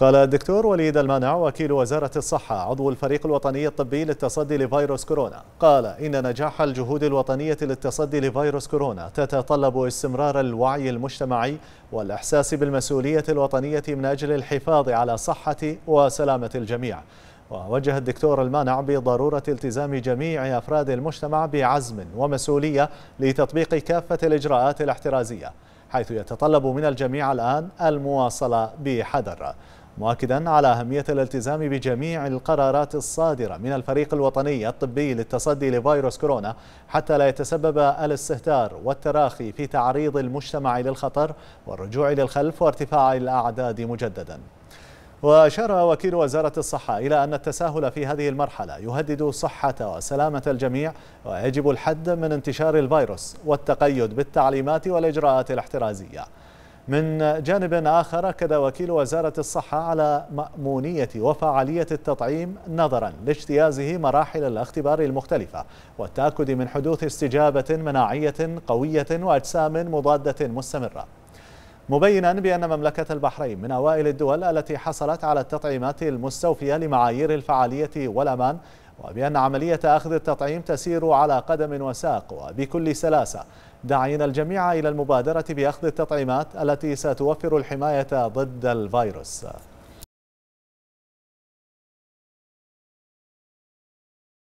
قال الدكتور وليد المانع وكيل وزارة الصحة عضو الفريق الوطني الطبي للتصدي لفيروس كورونا قال إن نجاح الجهود الوطنية للتصدي لفيروس كورونا تتطلب استمرار الوعي المجتمعي والإحساس بالمسؤولية الوطنية من أجل الحفاظ على صحة وسلامة الجميع ووجه الدكتور المانع بضرورة التزام جميع أفراد المجتمع بعزم ومسؤولية لتطبيق كافة الإجراءات الاحترازية حيث يتطلب من الجميع الآن المواصلة بحذر مؤكدا على أهمية الالتزام بجميع القرارات الصادرة من الفريق الوطني الطبي للتصدي لفيروس كورونا حتى لا يتسبب الاستهتار والتراخي في تعريض المجتمع للخطر والرجوع للخلف وارتفاع الأعداد مجدداً وأشار وكيل وزارة الصحة إلى أن التساهل في هذه المرحلة يهدد صحة وسلامة الجميع ويجب الحد من انتشار الفيروس والتقيد بالتعليمات والإجراءات الاحترازية من جانب آخر أكد وكيل وزارة الصحة على مأمونية وفعالية التطعيم نظرا لاجتيازه مراحل الاختبار المختلفة والتأكد من حدوث استجابة مناعية قوية وأجسام مضادة مستمرة مبينا بأن مملكة البحرين من أوائل الدول التي حصلت على التطعيمات المستوفية لمعايير الفعالية والأمان وبأن عملية أخذ التطعيم تسير على قدم وساق وبكل سلاسة داعين الجميع إلى المبادرة بأخذ التطعيمات التي ستوفر الحماية ضد الفيروس